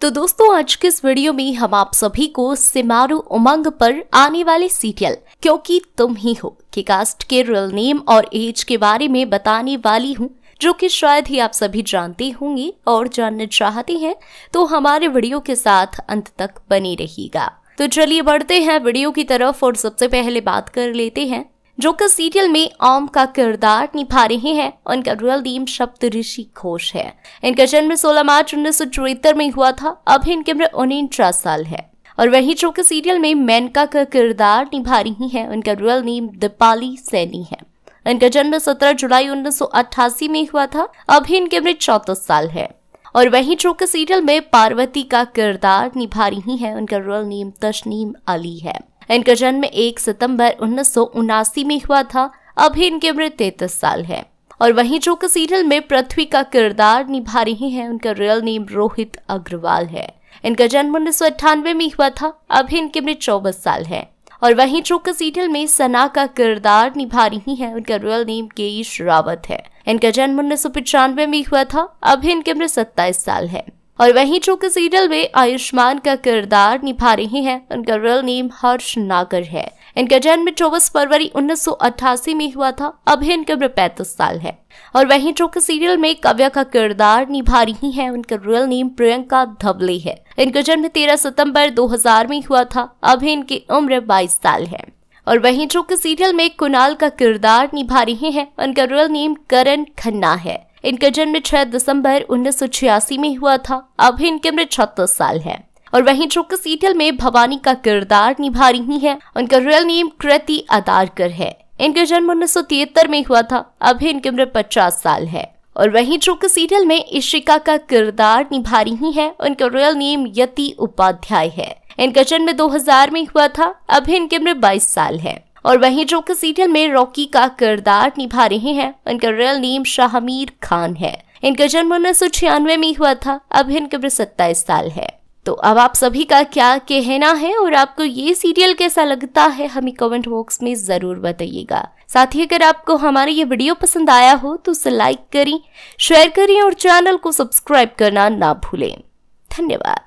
तो दोस्तों आज के इस वीडियो में हम आप सभी को सिमारू उमंग पर आने वाले सीरियल क्योंकि तुम ही हो की कास्ट के रियल नेम और एज के बारे में बताने वाली हूँ जो कि शायद ही आप सभी जानते होंगे और जानना चाहते हैं तो हमारे वीडियो के साथ अंत तक बनी रहेगा तो चलिए बढ़ते हैं वीडियो की तरफ और सबसे पहले बात कर लेते हैं जो कि सीरियल में ओम का किरदार निभा रहे हैं उनका रियल नेम शब्द ऋषि घोष है इनका जन्म 16 मार्च उन्नीस में हुआ था अब इनकी उम्र उनचास साल है और वही जो कि सीरियल में मेनका का किरदार निभा रही हैं उनका रियल नेम दीपाली सैनी है इनका जन्म 17 जुलाई 1988 में हुआ था अभी इनकी उम्र चौतीस साल है और वही जो कि सीरियल में पार्वती का किरदार निभा रही है उनका रियल नेम तस्नीम अली है इनका जन्म 1 सितंबर उन्नीस में हुआ था अभी इनकी उम्र तैतीस साल है और वहीं जो कि सीरियल में पृथ्वी का किरदार निभा रही हैं उनका रियल नेम रोहित अग्रवाल है इनका जन्म उन्नीस में हुआ था अभी इनकी उम्र चौबीस साल है और वहीं कि सीरियल में सना का किरदार निभा रही हैं उनका रियल नेम केश रावत है इनका जन्म उन्नीस में हुआ था अभी इनकी उम्र सत्ताईस साल है और वहीं जो कि सीरियल में आयुष्मान का किरदार निभा रहे हैं उनका रियल नेम हर्ष नागर है इनका जन्म चौबीस फरवरी 1988 में हुआ था अभी इनकी उम्र पैंतीस साल है और वहीं जो कि सीरियल में कव्या का किरदार निभा रही हैं उनका रियल नेम प्रियंका धबले है इनका जन्म 13 सितंबर 2000 में हुआ था अभी इनकी उम्र 22 साल है और वहीं जो कि सीरियल में कुणाल का किरदार निभा रहे हैं उनका रियल नेम करण खन्ना है इनका जन्म 6 दिसंबर उन्नीस में हुआ था अभी इनकी उम्र छत्तीस साल है और वहीं जो कि सीरियल में भवानी का किरदार निभा रही है उनका रियल नेम कृति अदारकर है इनका जन्म उन्नीस में हुआ था अभी इनकी उम्र पचास साल है और वहीं जो कि सीरियल में इशिका का किरदार निभा रही है उनका रियल नेम यति उपाध्याय है इनका जन्म दो में हुआ था अभी इनकी उम्र बाईस साल है और वहीं जो कि सीरियल में रॉकी का किरदार निभा रहे हैं उनका रियल नेम शाहमीर खान है इनका जन्म उन्नीस सौ छियानवे में हुआ था अब इनकी उम्र सत्ताईस साल है तो अब आप सभी का क्या कहना है और आपको ये सीरियल कैसा लगता है हमें कमेंट बॉक्स में ज़रूर बताइएगा साथ ही अगर आपको हमारा ये वीडियो पसंद आया हो तो उसे लाइक करें शेयर करें और चैनल को सब्सक्राइब करना ना भूलें धन्यवाद